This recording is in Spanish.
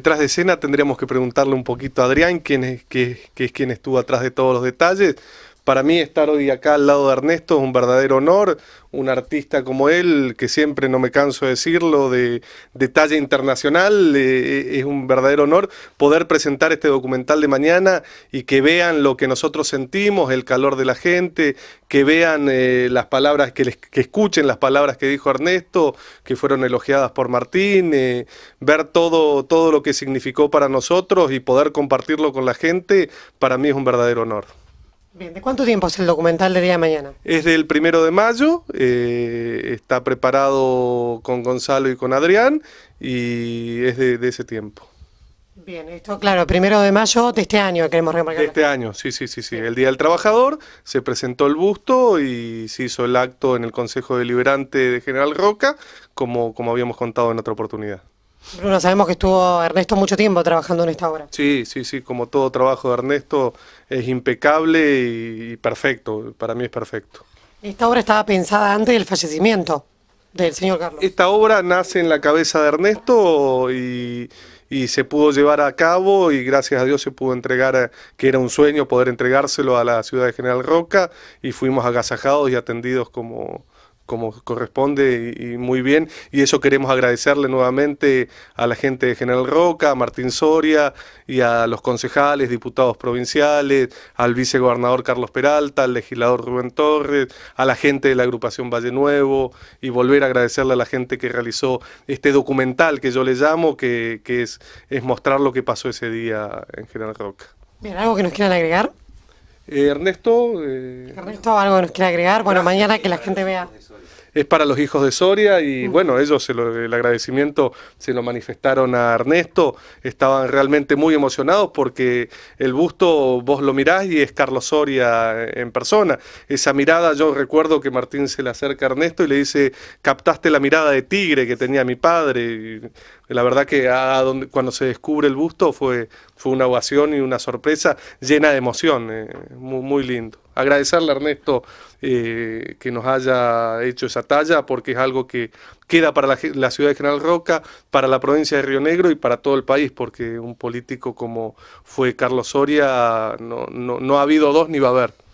Detrás de escena tendríamos que preguntarle un poquito a Adrián, quién es quien estuvo atrás de todos los detalles, para mí estar hoy acá al lado de Ernesto es un verdadero honor, un artista como él, que siempre no me canso de decirlo, de, talla internacional, eh, eh, es un verdadero honor poder presentar este documental de mañana y que vean lo que nosotros sentimos, el calor de la gente, que vean eh, las palabras, que, les, escuchen las palabras que dijo Ernesto, que fueron elogiadas por Martín, ver todo, todo lo que significó para nosotros y poder compartirlo con la gente, para mí es un verdadero honor. Bien, ¿de cuánto tiempo es el documental de día de mañana? Es del primero de mayo, eh, está preparado con Gonzalo y con Adrián y es de, ese tiempo. Bien, esto claro, primero de mayo de este año queremos remarcar. este año, sí, sí, sí, sí. El Día del Trabajador se presentó el busto y se hizo el acto en el Consejo Deliberante de General Roca, como, como habíamos contado en otra oportunidad. Bruno, sabemos que estuvo Ernesto mucho tiempo trabajando en esta obra. Sí, sí, sí, como todo trabajo de Ernesto es impecable y, perfecto, para mí es perfecto. Esta obra estaba pensada antes del fallecimiento del señor Carlos. Esta obra nace en la cabeza de Ernesto y se pudo llevar a cabo y gracias a Dios se pudo entregar, que era un sueño poder entregárselo a la ciudad de General Roca y fuimos agasajados y atendidos como, como corresponde y, muy bien. Y eso queremos agradecerle nuevamente a la gente de General Roca, a Martín Soria y a los concejales, diputados provinciales, al vicegobernador Carlos Peralta, al legislador Rubén Torres, a la gente de la agrupación Valle Nuevo y volver a agradecerle a la gente que realizó este documental que yo le llamo, que, es, mostrar lo que pasó ese día en General Roca. Bien, ¿algo que nos quieran agregar? Eh, Ernesto. Eh, Ernesto, algo que nos quiera agregar. Bueno, mañana que la gente vea es para los hijos de Soria y mm. bueno, ellos el agradecimiento se lo manifestaron a Ernesto, estaban realmente muy emocionados porque el busto vos lo mirás y es Carlos Soria en persona. Esa mirada, yo recuerdo que Martín se le acerca a Ernesto y le dice, captaste la mirada de tigre que tenía mi padre. La verdad que cuando se descubre el busto fue, fue una ovación y una sorpresa llena de emoción, eh, muy, lindo. Agradecerle Ernesto eh, que nos haya hecho esa talla porque es algo que queda para la, ciudad de General Roca, para la provincia de Río Negro y para todo el país, porque un político como fue Carlos Soria no ha habido dos ni va a haber.